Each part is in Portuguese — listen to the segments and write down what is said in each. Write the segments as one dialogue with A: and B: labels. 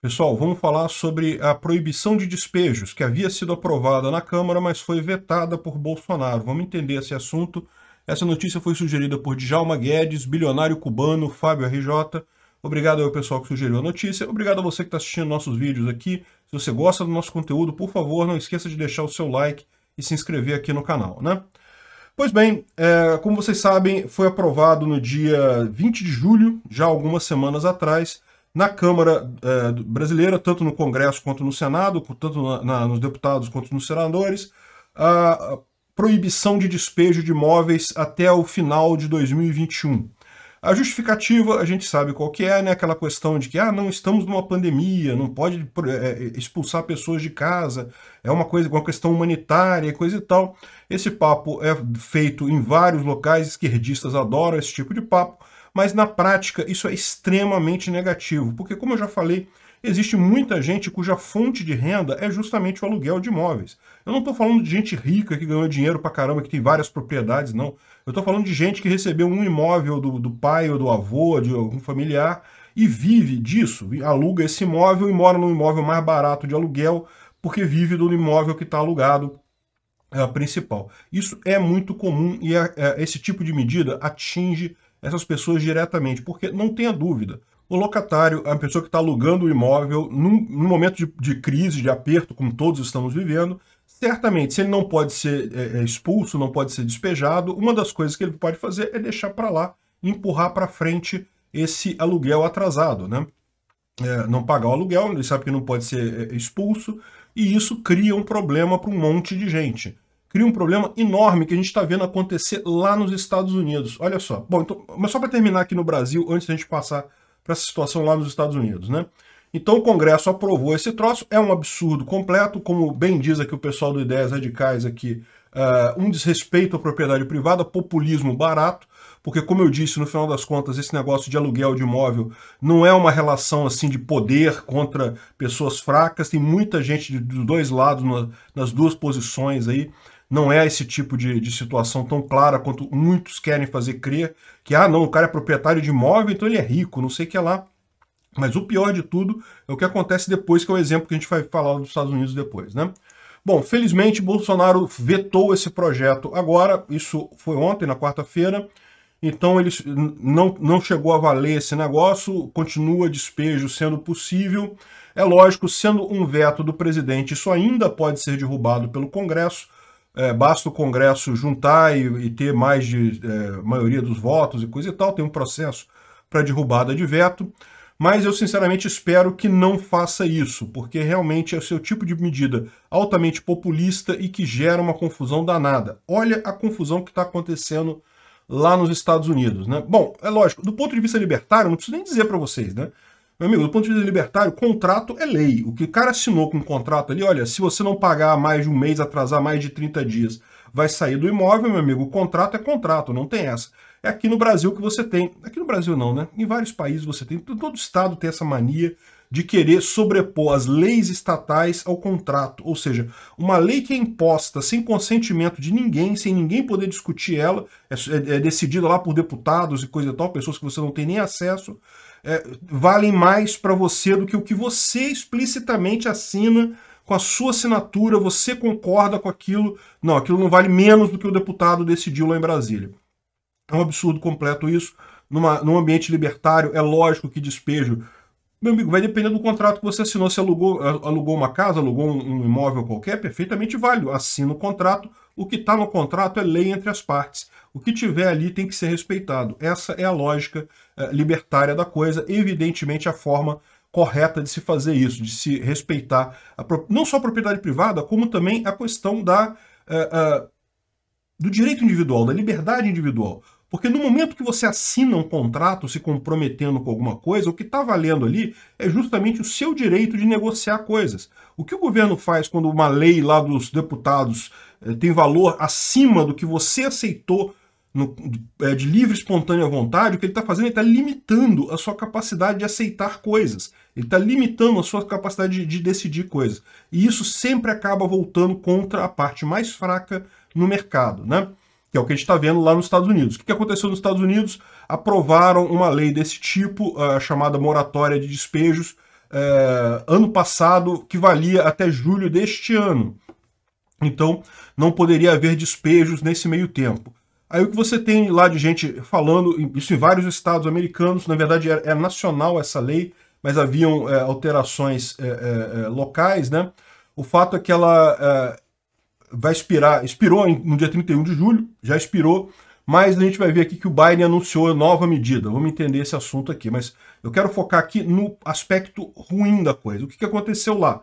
A: Pessoal, vamos falar sobre a proibição de despejos, que havia sido aprovada na Câmara, mas foi vetada por Bolsonaro. Vamos entender esse assunto. Essa notícia foi sugerida por Djalma Guedes, bilionário cubano, Fábio RJ. Obrigado ao pessoal que sugeriu a notícia. Obrigado a você que está assistindo nossos vídeos aqui. Se você gosta do nosso conteúdo, por favor, não esqueça de deixar o seu like e se inscrever aqui no canal, né? Pois bem, é, como vocês sabem, foi aprovado no dia 20 de julho, já algumas semanas atrás, na Câmara é, Brasileira, tanto no Congresso quanto no Senado, tanto na, na, nos deputados quanto nos senadores, a proibição de despejo de imóveis até o final de 2021. A justificativa, a gente sabe qual que é, né? Aquela questão de que, ah, não estamos numa pandemia, não pode é, é, expulsar pessoas de casa, é uma coisa, uma questão humanitária, coisa e tal. Esse papo é feito em vários locais, esquerdistas adoram esse tipo de papo mas na prática isso é extremamente negativo, porque, como eu já falei, existe muita gente cuja fonte de renda é justamente o aluguel de imóveis. Eu não estou falando de gente rica que ganhou dinheiro pra caramba, que tem várias propriedades, não. Eu estou falando de gente que recebeu um imóvel do, do pai ou do avô, de algum familiar, e vive disso, aluga esse imóvel e mora num imóvel mais barato de aluguel, porque vive do imóvel que está alugado é, principal. Isso é muito comum e é, é, esse tipo de medida atinge essas pessoas diretamente, porque não tenha dúvida, o locatário a pessoa que está alugando o imóvel num, num momento de, de, crise, de aperto, como todos estamos vivendo. Certamente, se ele não pode ser é, é expulso, não pode ser despejado, uma das coisas que ele pode fazer é deixar para lá, empurrar para frente esse aluguel atrasado, né? É, não pagar o aluguel, ele sabe que não pode ser é, expulso, e isso cria um problema para um monte de gente cria um problema enorme que a gente está vendo acontecer lá nos Estados Unidos. Olha só. Bom, então, mas só para terminar aqui no Brasil, antes da gente passar para essa situação lá nos Estados Unidos, né? Então o Congresso aprovou esse troço, é um absurdo completo, como bem diz aqui o pessoal do Ideias Radicais aqui, uh, um desrespeito à propriedade privada, populismo barato, porque como eu disse, no final das contas, esse negócio de aluguel de imóvel não é uma relação assim de poder contra pessoas fracas, tem muita gente dos dois lados, na, nas duas posições aí, não é esse tipo de, de situação tão clara quanto muitos querem fazer crer que, ah, não, o cara é proprietário de imóvel, então ele é rico, não sei o que lá. Mas o pior de tudo é o que acontece depois, que é o exemplo que a gente vai falar dos Estados Unidos depois, né? Bom, felizmente Bolsonaro vetou esse projeto agora, isso foi ontem, na quarta-feira, então ele não, não chegou a valer esse negócio, continua despejo sendo possível. É lógico, sendo um veto do presidente, isso ainda pode ser derrubado pelo Congresso, é, basta o Congresso juntar e, e ter mais de é, maioria dos votos e coisa e tal, tem um processo para derrubada de veto, mas eu sinceramente espero que não faça isso, porque realmente é o seu tipo de medida altamente populista e que gera uma confusão danada. Olha a confusão que está acontecendo lá nos Estados Unidos, né? Bom, é lógico, do ponto de vista libertário, não preciso nem dizer para vocês, né? Meu amigo, do ponto de vista libertário, contrato é lei. O que o cara assinou com o contrato ali, olha, se você não pagar mais de um mês, atrasar mais de 30 dias, vai sair do imóvel, meu amigo. O contrato é contrato, não tem essa. É aqui no Brasil que você tem. Aqui no Brasil não, né? Em vários países você tem. Todo estado tem essa mania de querer sobrepor as leis estatais ao contrato. Ou seja, uma lei que é imposta sem consentimento de ninguém, sem ninguém poder discutir ela, é, é, é decidida lá por deputados e coisa e tal, pessoas que você não tem nem acesso é, valem mais para você do que o que você explicitamente assina com a sua assinatura, você concorda com aquilo. Não, aquilo não vale menos do que o deputado decidiu lá em Brasília. É um absurdo completo isso. Numa, num ambiente libertário, é lógico que despejo. Meu amigo, vai depender do contrato que você assinou. Se alugou, alugou uma casa, alugou um, um imóvel qualquer, é perfeitamente válido. Assina o contrato, o que está no contrato é lei entre as partes. O que tiver ali tem que ser respeitado. Essa é a lógica eh, libertária da coisa, evidentemente a forma correta de se fazer isso, de se respeitar a, não só a propriedade privada, como também a questão da, eh, eh, do direito individual, da liberdade individual. Porque no momento que você assina um contrato se comprometendo com alguma coisa, o que está valendo ali é justamente o seu direito de negociar coisas. O que o governo faz quando uma lei lá dos deputados eh, tem valor acima do que você aceitou no, eh, de livre espontânea vontade, o que ele está fazendo, ele está limitando a sua capacidade de aceitar coisas. Ele está limitando a sua capacidade de, de, decidir coisas. E isso sempre acaba voltando contra a parte mais fraca no mercado, né? que é o que a gente está vendo lá nos Estados Unidos. O que aconteceu nos Estados Unidos? Aprovaram uma lei desse tipo, uh, chamada moratória de despejos, uh, ano passado, que valia até julho deste ano. Então, não poderia haver despejos nesse meio tempo. Aí o que você tem lá de gente falando, isso em vários estados americanos, na verdade é, é nacional essa lei, mas haviam é, alterações é, é, locais, né? O fato é que ela vai expirar, expirou no dia 31 de julho, já expirou, mas a gente vai ver aqui que o Biden anunciou nova medida. Vamos entender esse assunto aqui, mas eu quero focar aqui no aspecto ruim da coisa. O que, que aconteceu lá?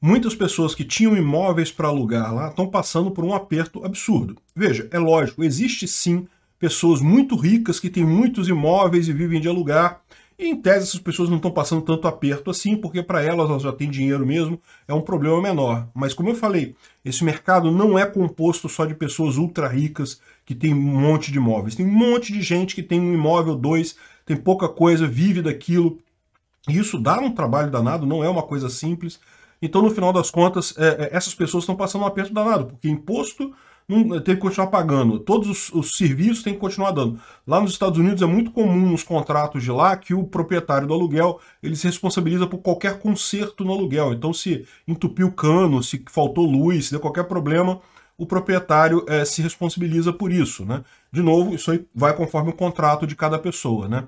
A: Muitas pessoas que tinham imóveis para alugar lá estão passando por um aperto absurdo. Veja, é lógico, existe sim pessoas muito ricas que têm muitos imóveis e vivem de alugar e em tese essas pessoas não estão passando tanto aperto assim, porque para elas elas já têm dinheiro mesmo, é um problema menor. Mas como eu falei, esse mercado não é composto só de pessoas ultra ricas que tem um monte de imóveis. Tem um monte de gente que tem um imóvel, dois, tem pouca coisa, vive daquilo. E isso dá um trabalho danado, não é uma coisa simples. Então, no final das contas, é, é, essas pessoas estão passando um aperto danado, porque imposto não, tem que continuar pagando. Todos os, os, serviços têm que continuar dando. Lá nos Estados Unidos é muito comum nos contratos de lá que o proprietário do aluguel ele se responsabiliza por qualquer conserto no aluguel. Então, se entupiu o cano, se faltou luz, se deu qualquer problema, o proprietário é, se responsabiliza por isso. Né? De novo, isso aí vai conforme o contrato de cada pessoa. Né?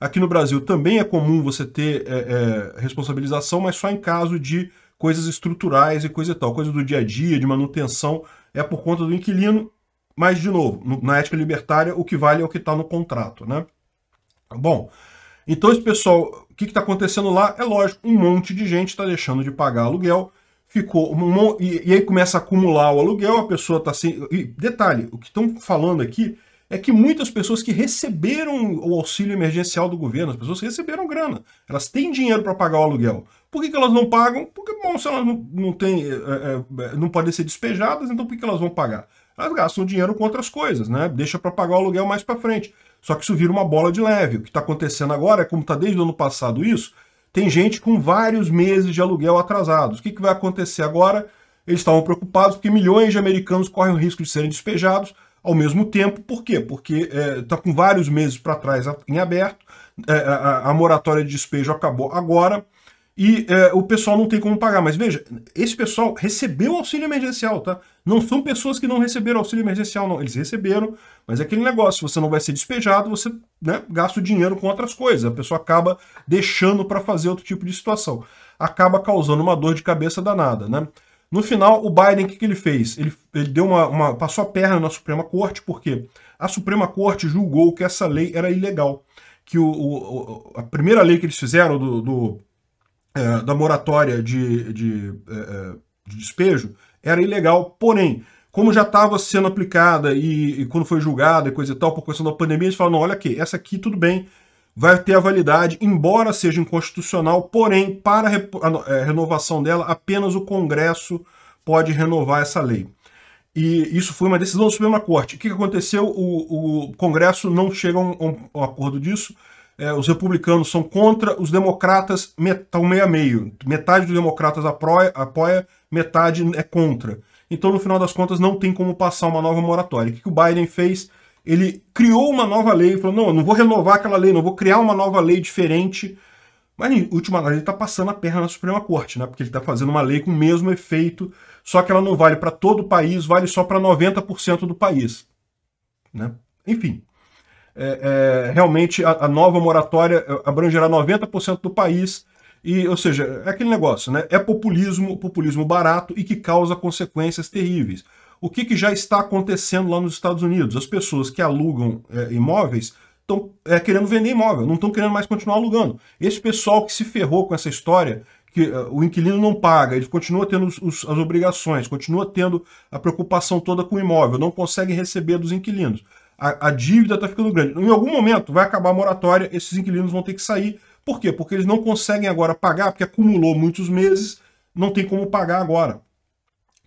A: Aqui no Brasil também é comum você ter é, é, responsabilização, mas só em caso de coisas estruturais e coisa e tal, coisa do dia a dia, de manutenção, é por conta do inquilino, mas, de novo, na ética libertária, o que vale é o que está no contrato, né? Bom, então esse pessoal, o que está acontecendo lá? É lógico, um monte de gente está deixando de pagar aluguel, ficou um, e, e, aí começa a acumular o aluguel, a pessoa está sem... E, detalhe, o que estão falando aqui é que muitas pessoas que receberam o auxílio emergencial do governo, as pessoas receberam grana, elas têm dinheiro para pagar o aluguel. Por que, que elas não pagam? Porque, bom, se elas não, não, têm, é, é, é, não podem ser despejadas, então por que, que elas vão pagar? Elas gastam dinheiro com outras coisas, né? Deixa para pagar o aluguel mais para frente. Só que isso vira uma bola de leve. O que está acontecendo agora é como está desde o ano passado isso, tem gente com vários meses de aluguel atrasados. O que, que vai acontecer agora? Eles estavam preocupados porque milhões de americanos correm o risco de serem despejados ao mesmo tempo. Por quê? Porque está é, tá com vários meses para trás em aberto, é, a, a, moratória de despejo acabou agora e é, o pessoal não tem como pagar. Mas veja, esse pessoal recebeu auxílio emergencial, tá? Não são pessoas que não receberam auxílio emergencial, não. Eles receberam, mas é aquele negócio, você não vai ser despejado, você né, gasta o dinheiro com outras coisas. A pessoa acaba deixando para fazer outro tipo de situação. Acaba causando uma dor de cabeça danada, né? No final, o Biden, o que, que ele fez? Ele, ele deu uma, uma, passou a perna na Suprema Corte, porque a Suprema Corte julgou que essa lei era ilegal. Que o, o a primeira lei que eles fizeram do, do é, da moratória de, de, é, é de despejo era ilegal, porém, como já estava sendo aplicada e, e, quando foi julgada e coisa e tal, por questão da pandemia, eles falaram, não, olha aqui, essa aqui tudo bem, vai ter a validade, embora seja inconstitucional, porém, para a é, renovação dela, apenas o Congresso pode renovar essa lei. E isso foi uma decisão da Suprema Corte. O que aconteceu? O, o Congresso não chega a um, um acordo disso. É, os republicanos são contra, os democratas estão meio a meio. Metade dos democratas apoia, apoia, metade é contra. Então, no final das contas, não tem como passar uma nova moratória. O que, que o Biden fez? ele criou uma nova lei, falou, não, eu não vou renovar aquela lei, não vou criar uma nova lei diferente. Mas, em última análise, ele está passando a perna na Suprema Corte, né? Porque ele está fazendo uma lei com o mesmo efeito, só que ela não vale para todo o país, vale só para 90% do país. Né? Enfim, é, é, realmente a, a, nova moratória é, abrangerá 90% do país, e, ou seja, é aquele negócio, né? É populismo, populismo barato e que causa consequências terríveis. O que, que já está acontecendo lá nos Estados Unidos? As pessoas que alugam é, imóveis estão é, querendo vender imóvel, não estão querendo mais continuar alugando. Esse pessoal que se ferrou com essa história, que uh, o inquilino não paga, ele continua tendo os, as obrigações, continua tendo a preocupação toda com o imóvel, não consegue receber dos inquilinos. A, a dívida está ficando grande. Em algum momento vai acabar a moratória, esses inquilinos vão ter que sair. Por quê? Porque eles não conseguem agora pagar, porque acumulou muitos meses, não tem como pagar agora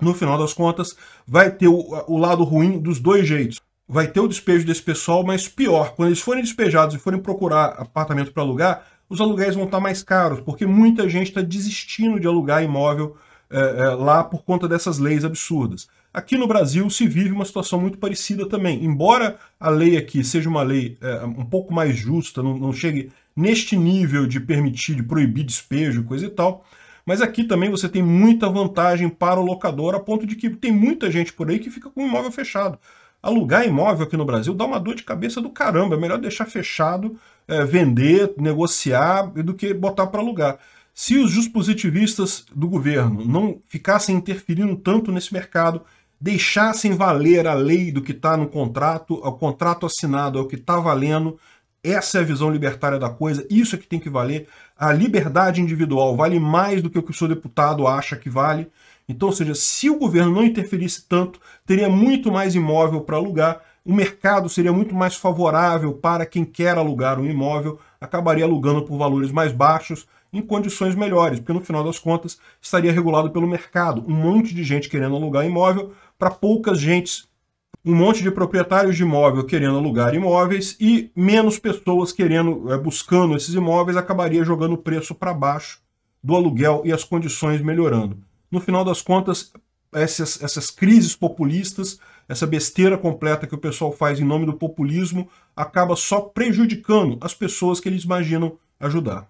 A: no final das contas, vai ter o, o, lado ruim dos dois jeitos. Vai ter o despejo desse pessoal, mas pior, quando eles forem despejados e forem procurar apartamento para alugar, os aluguéis vão estar tá mais caros, porque muita gente está desistindo de alugar imóvel é, é, lá por conta dessas leis absurdas. Aqui no Brasil se vive uma situação muito parecida também. Embora a lei aqui seja uma lei é, um pouco mais justa, não, não chegue neste nível de permitir, de proibir despejo, coisa e tal, mas aqui também você tem muita vantagem para o locador, a ponto de que tem muita gente por aí que fica com o imóvel fechado. Alugar imóvel aqui no Brasil dá uma dor de cabeça do caramba. É melhor deixar fechado, é, vender, negociar, do que botar para alugar. Se os dispositivistas do governo não ficassem interferindo tanto nesse mercado, deixassem valer a lei do que está no contrato, o contrato assinado é o que está valendo, essa é a visão libertária da coisa, isso é que tem que valer. A liberdade individual vale mais do que o que o seu deputado acha que vale. Então, ou seja, se o governo não interferisse tanto, teria muito mais imóvel para alugar, o mercado seria muito mais favorável para quem quer alugar um imóvel, acabaria alugando por valores mais baixos, em condições melhores, porque no final das contas estaria regulado pelo mercado. Um monte de gente querendo alugar imóvel para poucas gentes um monte de proprietários de imóvel querendo alugar imóveis e menos pessoas querendo é, buscando esses imóveis acabaria jogando o preço para baixo do aluguel e as condições melhorando. No final das contas, essas, essas crises populistas, essa besteira completa que o pessoal faz em nome do populismo, acaba só prejudicando as pessoas que eles imaginam ajudar.